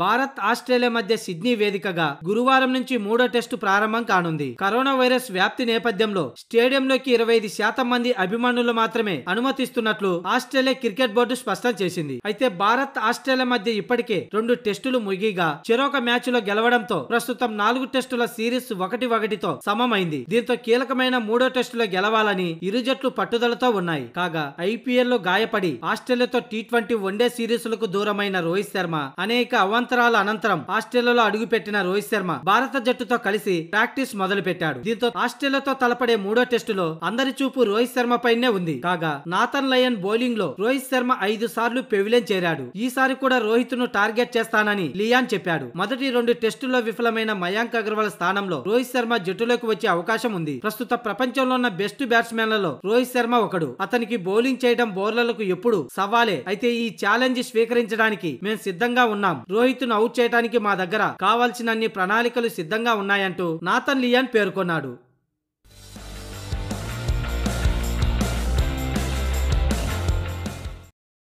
Bharat Australia మధ్య Sydney వేదికగా గురువారం నుంచి మూడో టెస్టు ప్రారంభం కానుంది కరోనా వైరస్ వ్యాప్తి నేపథ్యంలో స్టేడియంలోకి ఇరవై ఐదు శాతం మంది అభిమానులు మాత్రమే అనుమతిస్తున్నట్లు ఆస్ట్రేలియా క్రికెట్ బోర్డు స్పష్టం చేసింది అయితే భారత్ ఆస్ట్రేలియా మధ్య ఇప్పటికే రెండు టెస్టులు ముగిగా చిరోక మ్యాచ్ లో గెలవడంతో ప్రస్తుతం నాలుగు టెస్టుల సిరీస్ ఒకటి ఒకటితో సమమైంది దీంతో కీలకమైన మూడో టెస్టులో గెలవాలని ఇరు జట్లు పట్టుదలతో ఉన్నాయి కాగా ఐపీఎల్ లో గాయపడి ఆస్ట్రేలియాతో టీ ట్వంటీ వన్డే లకు దూరమైన రోహిత్ శర్మ అనేక అవ అవాంతరాల అనంతరం ఆస్ట్రేలియాలో అడుగుపెట్టిన రోహిత్ శర్మ భారత జట్టుతో కలిసి ప్రాక్టీస్ మొదలుపెట్టాడు దీంతో ఆస్ట్రేలియాతో తలపడే మూడో టెస్టులో అందరి చూపు రోహిత్ శర్మ పైనే ఉంది కాగా నాథన్ లయన్ బౌలింగ్ లో రోహిత్ శర్మ ఐదు సార్లు పెవిలెన్ చేరాడు ఈసారి కూడా రోహిత్ ను టార్గెట్ చేస్తానని లియాన్ చెప్పాడు మొదటి రెండు టెస్టుల్లో విఫలమైన మయాంక్ అగర్వాల్ స్థానంలో రోహిత్ శర్మ జట్టులోకి వచ్చే అవకాశం ఉంది ప్రస్తుత ప్రపంచంలో ఉన్న బెస్ట్ బ్యాట్స్మెన్లలో రోహిత్ శర్మ ఒకడు అతనికి బౌలింగ్ చేయడం బౌలర్లకు ఎప్పుడు సవాలే అయితే ఈ ఛాలెంజ్ స్వీకరించడానికి మేము సిద్ధంగా ఉన్నాం రోహిత్ కువైత్ను అవుట్ చేయడానికి మా దగ్గర కావాల్సినన్ని ప్రణాళికలు సిద్ధంగా ఉన్నాయంటూ నాథన్ లియాన్ పేర్కొన్నాడు